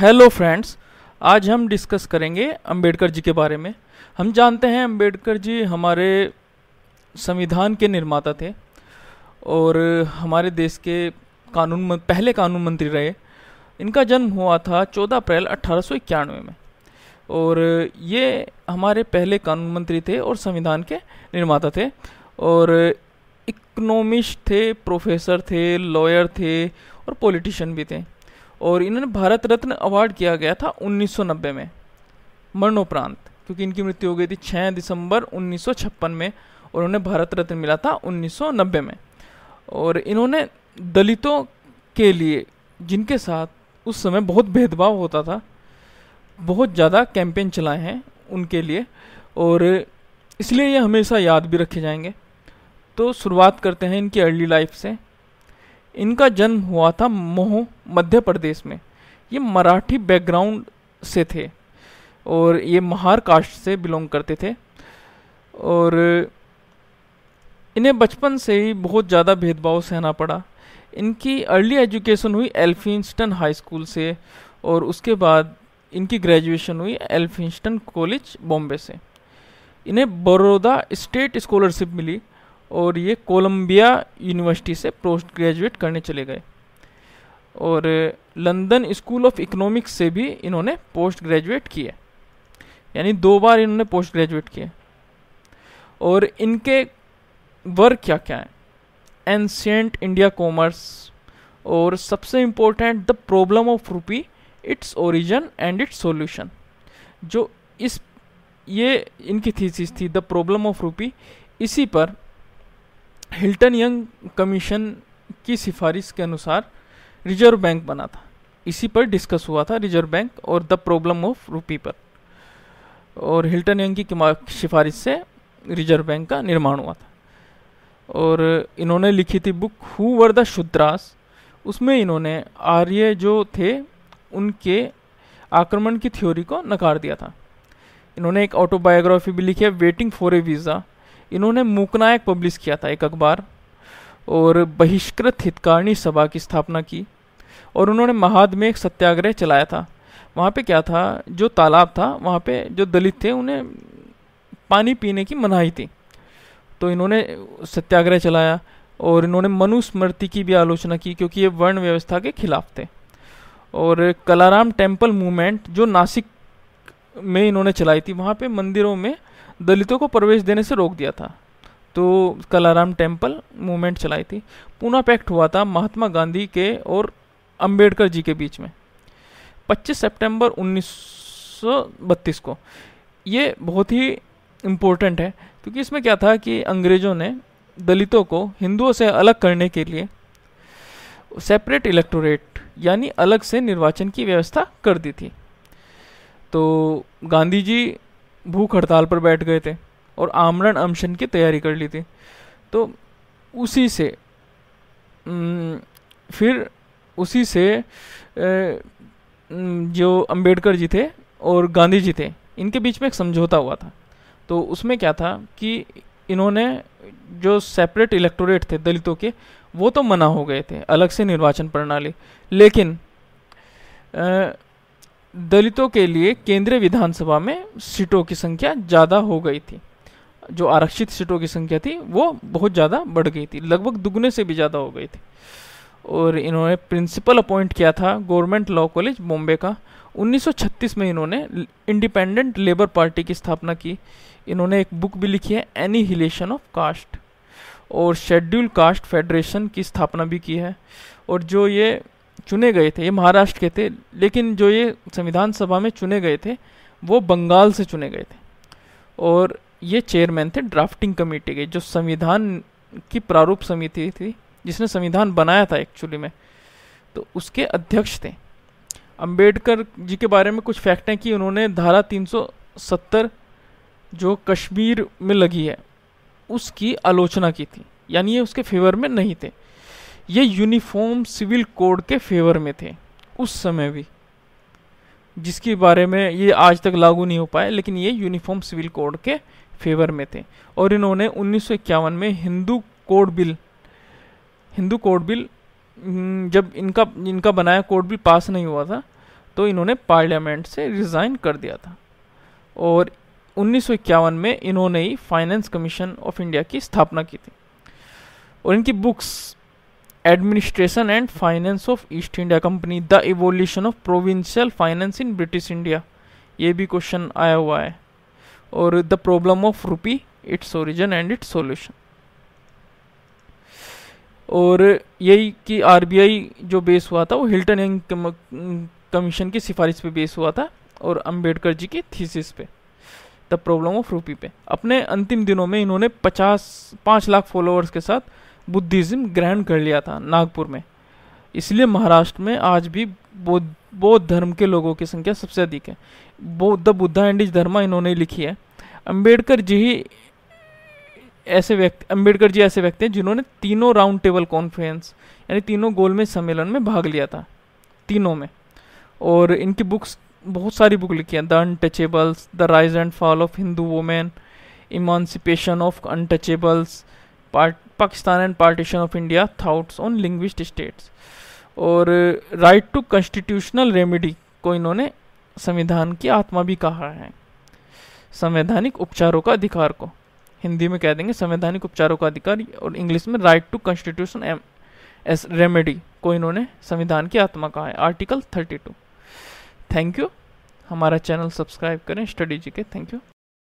hello friends आज हम discuss करेंगे अंबेडकर जी के बारे में हम जानते हैं अंबेडकर जी हमारे संविधान के निर्माता थे और हमारे देश के कानून पहले कानून मंत्री रहे इनका जन्म हुआ था 14 अप्रैल अठारह में और ये हमारे पहले कानून मंत्री थे और संविधान के निर्माता थे और इकोनॉमिस्ट थे प्रोफेसर थे लॉयर थे और पॉलिटिशियन भी थे और इन्हें भारत रत्न अवार्ड किया गया था 1990 में मरणोपरांत क्योंकि इनकी मृत्यु हो गई थी 6 दिसंबर 1956 में और उन्हें भारत रत्न मिला था 1990 में और इन्होंने दलितों के लिए जिनके साथ उस समय बहुत भेदभाव होता था बहुत ज़्यादा कैंपेन चलाए हैं उनके लिए और इसलिए ये हमेशा याद भी रखे जाएंगे तो शुरुआत करते हैं इनकी अर्ली लाइफ से इनका जन्म हुआ था मोह मध्य प्रदेश में ये मराठी बैकग्राउंड से थे और ये महार कास्ट से बिलोंग करते थे और इन्हें बचपन से ही बहुत ज़्यादा भेदभाव सहना पड़ा इनकी अर्ली एजुकेशन हुई एल्फिंस्टन हाई स्कूल से और उसके बाद इनकी ग्रेजुएशन हुई एल्फिंस्टन कॉलेज बॉम्बे से इन्हें बड़ौदा स्टेट स्कॉलरशिप मिली और ये कोलंबिया यूनिवर्सिटी से पोस्ट ग्रेजुएट करने चले गए और लंदन स्कूल ऑफ इकोनॉमिक्स से भी इन्होंने पोस्ट ग्रेजुएट किए यानी दो बार इन्होंने पोस्ट ग्रेजुएट किए और इनके वर्क क्या क्या हैं एनशियंट इंडिया कॉमर्स और सबसे important the problem of rupee its origin and its solution जो इस ये इनकी थीसिस थी द प्रॉब्लम ऑफ रूपी इसी पर हिल्टन यंग कमीशन की सिफारिश के अनुसार रिजर्व बैंक बना था इसी पर डिस्कस हुआ था रिजर्व बैंक और द प्रॉब्लम ऑफ रूपी पर और हिल्टन यंग की सिफारिश से रिजर्व बैंक का निर्माण हुआ था और इन्होंने लिखी थी book who were the Shudras उसमें इन्होंने आर्य जो थे उनके आक्रमण की थ्योरी को नकार दिया था इन्होंने एक ऑटोबायोग्राफी भी लिखी है वेटिंग फॉर ए वीज़ा इन्होंने मूकनायक पब्लिश किया था एक अखबार और बहिष्कृत हितकारिणी सभा की स्थापना की और उन्होंने महाद में एक सत्याग्रह चलाया था वहाँ पे क्या था जो तालाब था वहाँ पे जो दलित थे उन्हें पानी पीने की मनाही थी तो इन्होंने सत्याग्रह चलाया और इन्होंने मनुस्मृति की भी आलोचना की क्योंकि ये वर्ण व्यवस्था के खिलाफ थे और कलाराम टेम्पल मूवमेंट जो नासिक में इन्होंने चलाई थी वहाँ पे मंदिरों में दलितों को प्रवेश देने से रोक दिया था तो कलाराम टेम्पल मूवमेंट चलाई थी पूना पैक्ट हुआ था महात्मा गांधी के और अंबेडकर जी के बीच में 25 सितंबर 1932 को ये बहुत ही इम्पोर्टेंट है क्योंकि इसमें क्या था कि अंग्रेज़ों ने दलितों को हिंदुओं से अलग करने के लिए सेपरेट इलेक्टोरेट यानी अलग से निर्वाचन की व्यवस्था कर दी थी तो गांधी जी भूख हड़ताल पर बैठ गए थे और आमरण अमशन की तैयारी कर ली थी तो उसी से फिर उसी से जो अंबेडकर जी थे और गांधी जी थे इनके बीच में एक समझौता हुआ था तो उसमें क्या था कि इन्होंने जो सेपरेट इलेक्टोरेट थे दलितों के वो तो मना हो गए थे अलग से निर्वाचन प्रणाली लेकिन आ, दलितों के लिए केंद्रीय विधानसभा में सीटों की संख्या ज़्यादा हो गई थी जो आरक्षित सीटों की संख्या थी वो बहुत ज़्यादा बढ़ गई थी लगभग दुगने से भी ज़्यादा हो गई थी और इन्होंने प्रिंसिपल अपॉइंट किया था गवर्नमेंट लॉ कॉलेज बॉम्बे का 1936 में इन्होंने इंडिपेंडेंट लेबर पार्टी की स्थापना की इन्होंने एक बुक भी लिखी है एनी हिलेशन ऑफ कास्ट और शेड्यूल कास्ट फेडरेशन की स्थापना भी की है और जो ये चुने गए थे ये महाराष्ट्र के थे लेकिन जो ये संविधान सभा में चुने गए थे वो बंगाल से चुने गए थे और ये चेयरमैन थे ड्राफ्टिंग कमेटी के जो संविधान की प्रारूप समिति थी जिसने संविधान बनाया था एक्चुअली में तो उसके अध्यक्ष थे अंबेडकर जी के बारे में कुछ फैक्ट हैं कि उन्होंने धारा 370 जो कश्मीर में लगी है उसकी आलोचना की थी यानी ये उसके फेवर में नहीं थे ये यूनिफॉर्म सिविल कोड के फेवर में थे उस समय भी जिसके बारे में ये आज तक लागू नहीं हो पाए लेकिन ये यूनिफॉर्म सिविल कोड के फेवर में थे और इन्होंने उन्नीस में Hindu code bill Hindu code bill हम्म, जब इनका इनका बनाया कोड बिल पास नहीं हुआ था तो इन्होंने पार्लियामेंट से रिज़ाइन कर दिया था और उन्नीस में इन्होंने ही फाइनेंस कमीशन ऑफ इंडिया की स्थापना की थी और इनकी books administration and finance of East India company the evolution of provincial finance in British India ये भी क्वेश्चन आया हुआ है और the problem of rupee its origin and its solution और यही कि आरबीआई जो बेस हुआ था वो हिल्टन एंड कमीशन की सिफारिश पे बेस हुआ था और अंबेडकर जी की थीसिस पे द प्रॉब्लम ऑफ रूपी पे अपने अंतिम दिनों में इन्होंने पचास पाँच लाख फॉलोअर्स के साथ बुद्धिज़्म ग्रहण कर लिया था नागपुर में इसलिए महाराष्ट्र में आज भी बौद्ध बौद्ध धर्म के लोगों की संख्या सबसे अधिक है बौद्ध बुद्धा एंड इज धर्मा इन्होंने लिखी है अंबेडकर जी ही ऐसे व्यक्ति अंबेडकर जी ऐसे व्यक्ति हैं जिन्होंने तीनों राउंड टेबल कॉन्फ्रेंस यानी तीनों गोलमेज सम्मेलन में भाग लिया था तीनों में और इनकी बुक्स बहुत सारी बुक लिखी हैं the untouchables the rise and fall of Hindu women emancipation of untouchables part Pakistan and partition of India thoughts on linguist states और राइट टू कॉन्स्टिट्यूशनल रेमेडी को इन्होंने संविधान की आत्मा भी कहा है संवैधानिक उपचारों का अधिकार को हिंदी में कह देंगे संवैधानिक उपचारों का अधिकार और इंग्लिश में right to constitution M S remedy को इन्होंने संविधान की आत्मा कहा है article thirty two thank you हमारा चैनल सब्सक्राइब करें study G K thank you